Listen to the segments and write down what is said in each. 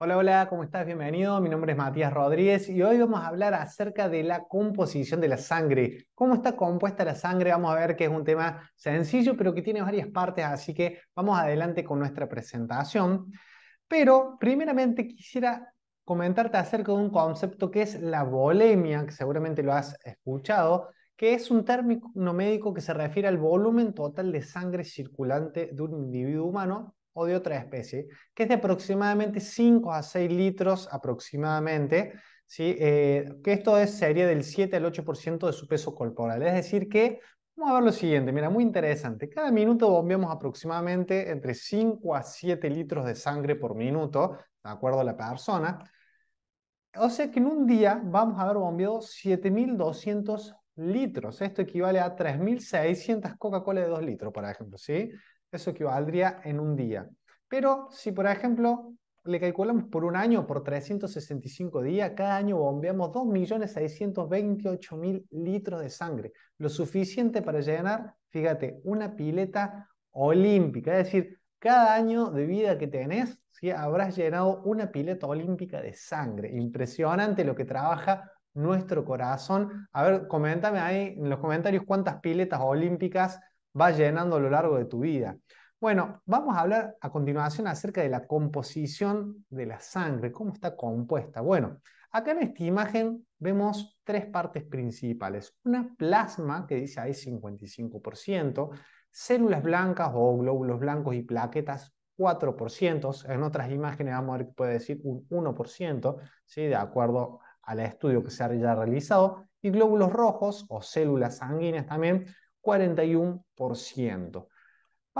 Hola, hola, ¿cómo estás? Bienvenido. Mi nombre es Matías Rodríguez y hoy vamos a hablar acerca de la composición de la sangre. ¿Cómo está compuesta la sangre? Vamos a ver que es un tema sencillo, pero que tiene varias partes, así que vamos adelante con nuestra presentación. Pero primeramente quisiera comentarte acerca de un concepto que es la volemia, que seguramente lo has escuchado, que es un término médico que se refiere al volumen total de sangre circulante de un individuo humano o de otra especie, que es de aproximadamente 5 a 6 litros aproximadamente, ¿sí? Eh, que esto es, sería del 7 al 8% de su peso corporal. Es decir que, vamos a ver lo siguiente, mira, muy interesante, cada minuto bombeamos aproximadamente entre 5 a 7 litros de sangre por minuto, de acuerdo a la persona. O sea que en un día vamos a haber bombeado 7.200 litros. Esto equivale a 3.600 Coca-Cola de 2 litros, por ejemplo, ¿sí? Eso equivaldría en un día. Pero si, por ejemplo, le calculamos por un año, por 365 días, cada año bombeamos 2.628.000 litros de sangre, lo suficiente para llenar, fíjate, una pileta olímpica, es decir, cada año de vida que tenés, habrás llenado una pileta olímpica de sangre. Impresionante lo que trabaja nuestro corazón. A ver, coméntame ahí en los comentarios cuántas piletas olímpicas vas llenando a lo largo de tu vida. Bueno, vamos a hablar a continuación acerca de la composición de la sangre, cómo está compuesta. Bueno, acá en esta imagen vemos tres partes principales. Una plasma, que dice ahí 55%, células blancas o glóbulos blancos y plaquetas 4%, en otras imágenes vamos a ver que puede decir un 1%, de acuerdo al estudio que se haya realizado, y glóbulos rojos o células sanguíneas también 41%.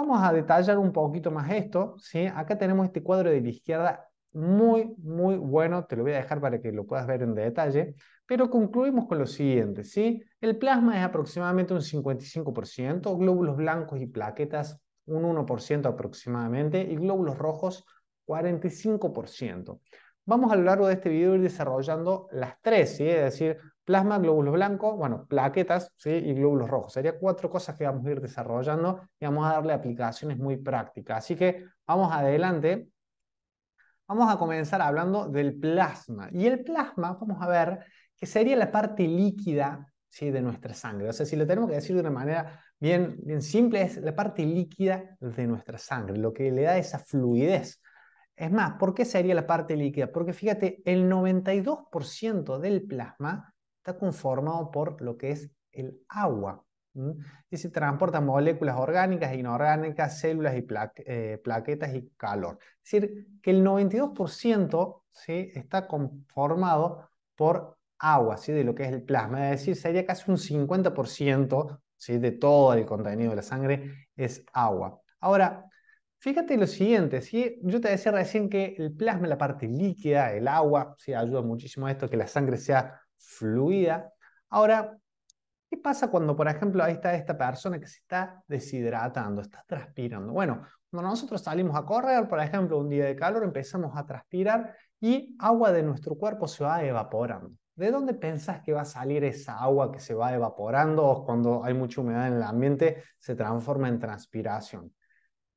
Vamos a detallar un poquito más esto, ¿sí? Acá tenemos este cuadro de la izquierda muy, muy bueno, te lo voy a dejar para que lo puedas ver en detalle, pero concluimos con lo siguiente, ¿sí? El plasma es aproximadamente un 55%, glóbulos blancos y plaquetas un 1% aproximadamente y glóbulos rojos 45%. Vamos a lo largo de este video ir desarrollando las tres, ¿sí? es decir, Plasma, glóbulos blancos, bueno, plaquetas y glóbulos rojos. Serían cuatro cosas que vamos a ir desarrollando y vamos a darle aplicaciones muy prácticas. Así que vamos adelante. Vamos a comenzar hablando del plasma. Y el plasma, vamos a ver, que sería la parte líquida ¿sí? de nuestra sangre. O sea, si lo tenemos que decir de una manera bien, bien simple, es la parte líquida de nuestra sangre, lo que le da esa fluidez. Es más, ¿por qué sería la parte líquida? Porque fíjate, el 92% del plasma está conformado por lo que es el agua. Y se transporta moléculas orgánicas e inorgánicas, células y eh, plaquetas y calor. Es decir, que el 92% está conformado por agua, de lo que es el plasma. Es decir, sería casi un 50% de todo el contenido de la sangre es agua. Ahora, fíjate lo siguiente, yo te decía recién que el plasma, la parte líquida, el agua, ayuda muchísimo a esto, que la sangre sea fluida. Ahora, ¿qué pasa cuando, por ejemplo, ahí está esta persona que se está deshidratando, está transpirando? Bueno, cuando nosotros salimos a correr, por ejemplo, un día de calor, empezamos a transpirar y agua de nuestro cuerpo se va evaporando. ¿De dónde pensás que va a salir esa agua que se va evaporando o cuando hay mucha humedad en el ambiente se transforma en transpiración?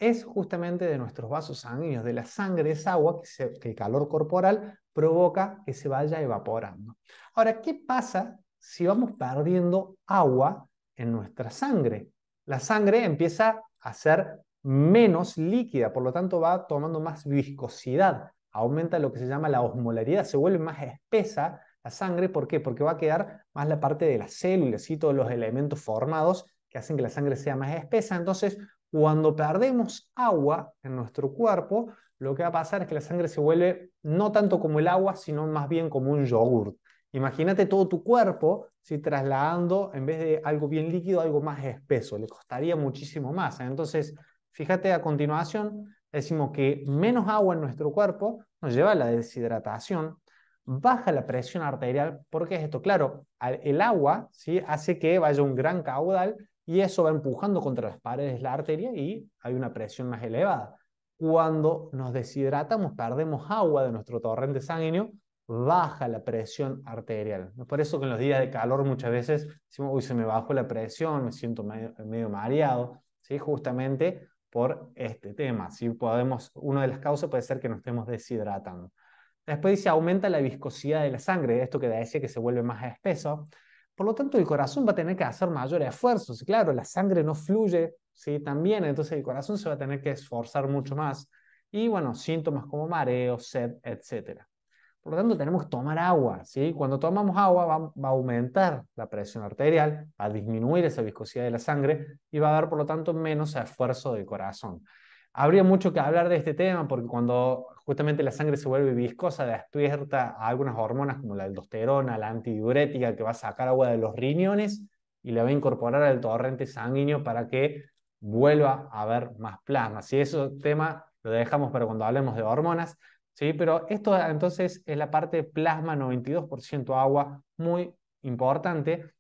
es justamente de nuestros vasos sanguíneos, de la sangre, es agua que, el calor corporal provoca que se vaya evaporando. Ahora, ¿qué pasa si vamos perdiendo agua en nuestra sangre? La sangre empieza a ser menos líquida, por lo tanto va tomando más viscosidad, aumenta lo que se llama la osmolaridad, se vuelve más espesa la sangre, ¿por qué? Porque va a quedar más la parte de las células y todos los elementos formados que hacen que la sangre sea más espesa, entonces cuando perdemos agua en nuestro cuerpo, lo que va a pasar es que la sangre se vuelve no tanto como el agua, sino más bien como un yogurt. Imagínate todo tu cuerpo si trasladando en vez de algo bien líquido, algo más espeso, le costaría muchísimo más. ¿eh? Entonces, fíjate a continuación, decimos que menos agua en nuestro cuerpo nos lleva a la deshidratación, baja la presión arterial, ¿Por qué es esto, claro, el agua ¿sí? hace que vaya un gran caudal y eso va empujando contra las paredes de la arteria y hay una presión más elevada. Cuando nos deshidratamos, perdemos agua de nuestro torrente sanguíneo, baja la presión arterial. por eso que en los días de calor muchas veces decimos, uy, se me bajó la presión, me siento medio, mareado, ¿sí? justamente por este tema. podemos, una de las causas puede ser que nos estemos deshidratando. Después dice, aumenta la viscosidad de la sangre, esto que decía que se vuelve más espeso. Por lo tanto, el corazón va a tener que hacer mayores esfuerzos. Claro, la sangre no fluye ¿sí? también, entonces el corazón se va a tener que esforzar mucho más. Y bueno, síntomas como mareo, sed, etc. Por lo tanto, tenemos que tomar agua. ¿sí? Cuando tomamos agua va, va, a aumentar la presión arterial, va a disminuir esa viscosidad de la sangre y va a dar, por lo tanto, menos esfuerzo del corazón. Habría mucho que hablar de este tema porque cuando justamente la sangre se vuelve viscosa, despierta a algunas hormonas como la aldosterona, la antidiurética, que va a sacar agua de los riñones y la va a incorporar al torrente sanguíneo para que vuelva a haber más plasma. Si ese tema lo dejamos para cuando hablemos de hormonas, ¿sí? pero esto entonces es la parte plasma 92% agua, muy importante.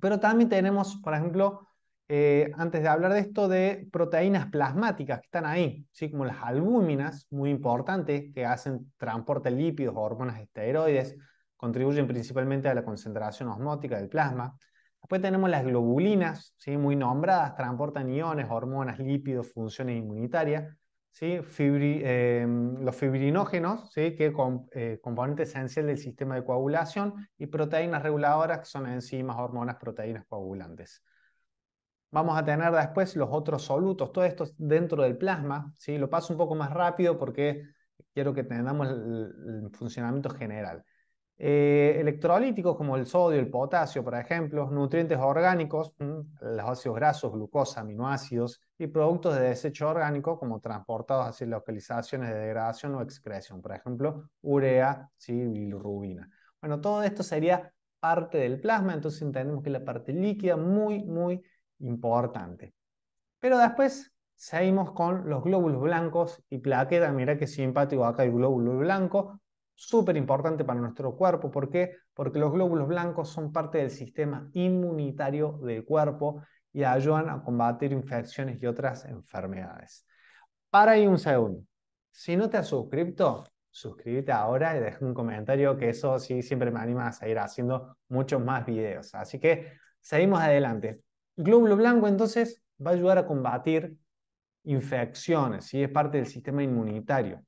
Pero también tenemos, por ejemplo, eh, antes de hablar de esto, de proteínas plasmáticas que están ahí, ¿sí? como las albúminas, muy importantes, que hacen transporte de lípidos, hormonas esteroides, contribuyen principalmente a la concentración osmótica del plasma. Después tenemos las globulinas, ¿sí? muy nombradas, transportan iones, hormonas, lípidos, funciones inmunitarias. Eh, los fibrinógenos, que es eh, componente esencial del sistema de coagulación, y proteínas reguladoras, que son enzimas, hormonas, proteínas coagulantes. Vamos a tener después los otros solutos, todo esto dentro del plasma. Lo paso un poco más rápido porque quiero que tengamos el, funcionamiento general. Eh, electrolíticos como el sodio, el potasio, por ejemplo, nutrientes orgánicos, los ácidos grasos, glucosa, aminoácidos y productos de desecho orgánico como transportados hacia localizaciones de degradación o excreción, por ejemplo, urea, y bilirrubina. Bueno, todo esto sería parte del plasma, entonces entendemos que la parte líquida muy, muy importante. Pero después seguimos con los glóbulos blancos y plaquetas. Mira qué simpático acá el glóbulo blanco. Súper importante para nuestro cuerpo. ¿Por qué? Porque los glóbulos blancos son parte del sistema inmunitario del cuerpo y ayudan a combatir infecciones y otras enfermedades. Para ir un segundo. Si no te has suscrito, suscríbete ahora y deja un comentario que eso sí siempre me anima a seguir haciendo muchos más videos. Así que seguimos adelante. El glóbulo blanco entonces va a ayudar a combatir infecciones, ¿sí? es parte del sistema inmunitario.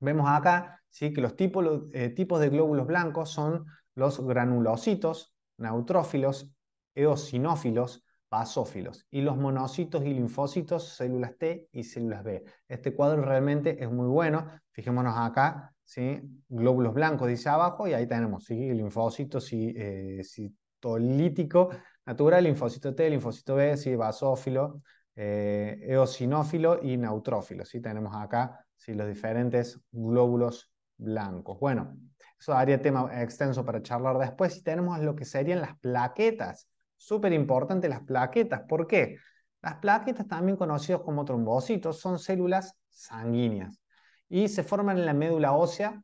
Vemos acá ¿sí? que los tipos, eh, tipos de glóbulos blancos son los granulocitos, neutrófilos, eosinófilos, basófilos y los monocitos y linfocitos, células T y células B. Este cuadro realmente es muy bueno. Fijémonos acá, ¿sí? glóbulos blancos dice abajo y ahí tenemos ¿sí? linfocitos y eh, citolítico natural, linfocito T, linfocito B, ¿sí? basófilo, eh, eosinófilo y neutrófilo. Tenemos acá los diferentes glóbulos blancos. Bueno, eso daría tema extenso para charlar después. Y tenemos lo que serían las plaquetas. Súper importante las plaquetas. ¿Por qué? Las plaquetas, también conocidas como trombocitos, son células sanguíneas y se forman en la médula ósea.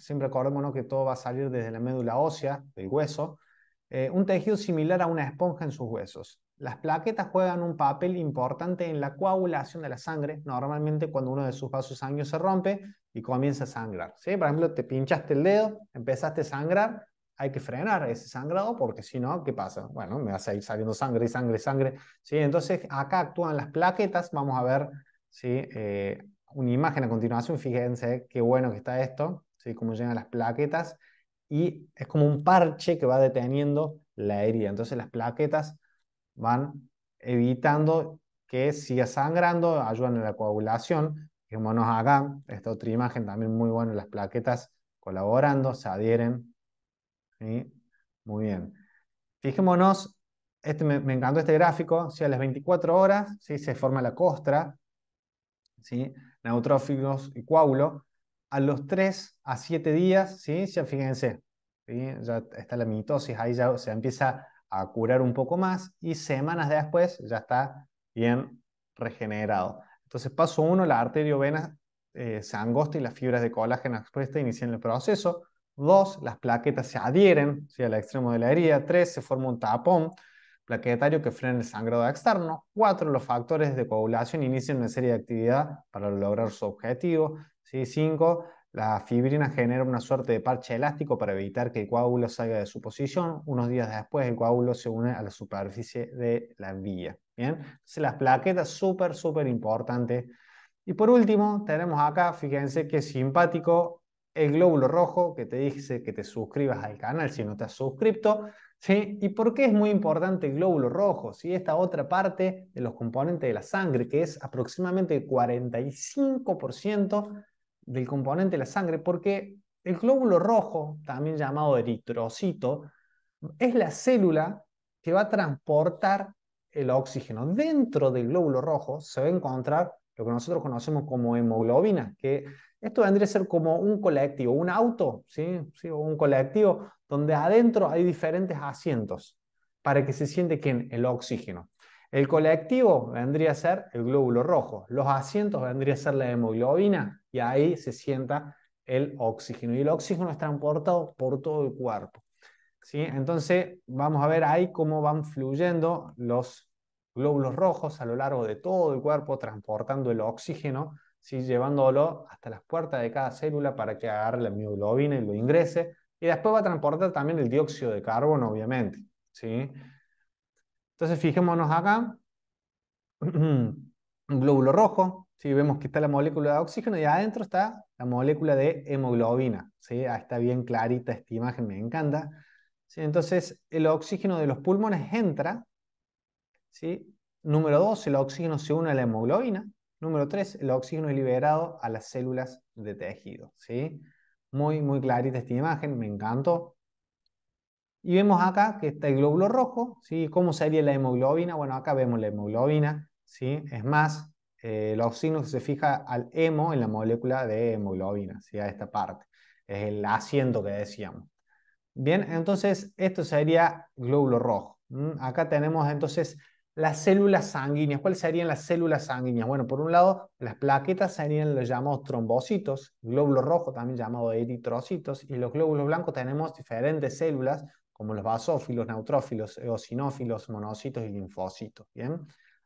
Siempre recordémonos que todo va a salir desde la médula ósea, del hueso, eh, un tejido similar a una esponja en sus huesos. Las plaquetas juegan un papel importante en la coagulación de la sangre, normalmente cuando uno de sus vasos sanguíneos se rompe y comienza a sangrar. ¿sí? Por ejemplo, te pinchaste el dedo, empezaste a sangrar, hay que frenar ese sangrado porque si no, ¿qué pasa? Bueno, me va a seguir saliendo sangre y sangre y sangre. ¿sí? Entonces, acá actúan las plaquetas, vamos a ver ¿sí? Eh, una imagen a continuación, fíjense qué bueno que está esto, ¿sí? cómo llegan las plaquetas y es como un parche que va deteniendo la herida. Entonces las plaquetas van evitando que siga sangrando, ayudan en la coagulación. Fijémonos acá, esta otra imagen también muy buena, las plaquetas colaborando, se adhieren. Muy bien. Fijémonos, este, me, encantó este gráfico, si a las 24 horas ¿sí? se forma la costra, ¿sí? neutrófilos y coágulo, a los 3 a 7 días, ¿sí? ya fíjense, ya está la mitosis, ahí ya se empieza a curar un poco más y semanas después ya está bien regenerado. Entonces, paso 1, la arteriovena eh, se angosta y las fibras de colágeno expuestas inician el proceso. 2, las plaquetas se adhieren al extremo de la herida. 3, se forma un tapón plaquetario que frena el sangrado externo. 4, los factores de coagulación inician una serie de actividad para lograr su objetivo. 5. La fibrina genera una suerte de parche elástico para evitar que el coágulo salga de su posición. Unos días después, el coágulo se une a la superficie de la vía. Bien, las plaquetas, súper, súper importante. Y por último, tenemos acá, fíjense qué simpático el glóbulo rojo que te dice que te suscribas al canal si no te has suscrito. ¿sí? ¿Y por qué es muy importante el glóbulo rojo? Esta otra parte de los componentes de la sangre, que es aproximadamente el 45% del componente de la sangre, porque el glóbulo rojo, también llamado eritrocito, es la célula que va a transportar el oxígeno. Dentro del glóbulo rojo se va a encontrar lo que nosotros conocemos como hemoglobina, que esto vendría a ser como un colectivo, un auto, ¿sí? ¿Sí? un colectivo donde adentro hay diferentes asientos para que se siente el oxígeno. El colectivo vendría a ser el glóbulo rojo, los asientos vendría a ser la hemoglobina y ahí se sienta el oxígeno. Y el oxígeno es transportado por todo el cuerpo. ¿sí? Entonces vamos a ver ahí cómo van fluyendo los glóbulos rojos a lo largo de todo el cuerpo, transportando el oxígeno, ¿sí? llevándolo hasta las puertas de cada célula para que agarre la hemoglobina y lo ingrese. Y después va a transportar también el dióxido de carbono, obviamente. ¿sí? Entonces fijémonos acá, un glóbulo rojo, vemos que está la molécula de oxígeno y adentro está la molécula de hemoglobina. ¿sí? está bien clarita esta imagen, me encanta. ¿sí? Entonces el oxígeno de los pulmones entra. ¿sí? Número dos, el oxígeno se une a la hemoglobina. Número tres, el oxígeno es liberado a las células de tejido. ¿sí? Muy, muy clarita esta imagen, me encantó. Y vemos acá que está el glóbulo rojo, ¿sí? ¿Cómo sería la hemoglobina? Bueno, acá vemos la hemoglobina, ¿sí? Es más, el eh, los se fija al hemo en la molécula de hemoglobina, ¿sí? A esta parte. Es el asiento que decíamos. Bien, entonces esto sería glóbulo rojo. Acá tenemos entonces las células sanguíneas. ¿Cuáles serían las células sanguíneas? Bueno, por un lado, las plaquetas serían los llamados trombocitos, glóbulo rojo también llamado eritrocitos, y los glóbulos blancos tenemos diferentes células como los basófilos, neutrófilos, eosinófilos, monocitos y linfocitos. ¿bien?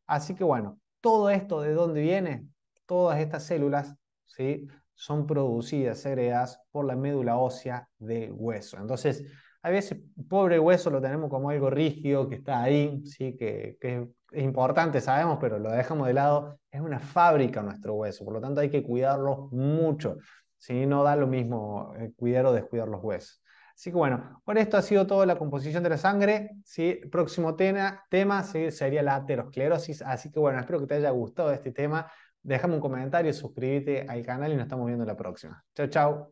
Así que bueno, todo esto de dónde viene, todas estas células ¿sí? son producidas, segregadas por la médula ósea del hueso. Entonces, a veces pobre hueso lo tenemos como algo rígido que está ahí, ¿sí? que, es importante, sabemos, pero lo dejamos de lado. Es una fábrica nuestro hueso, por lo tanto hay que cuidarlo mucho. Si no da lo mismo eh, cuidar o descuidar los huesos. Así que bueno, con esto ha sido todo la composición de la sangre. ¿sí? Próximo tema, sería la aterosclerosis. Así que bueno, espero que te haya gustado este tema. Déjame un comentario, suscríbete al canal y nos estamos viendo la próxima. Chao, chao.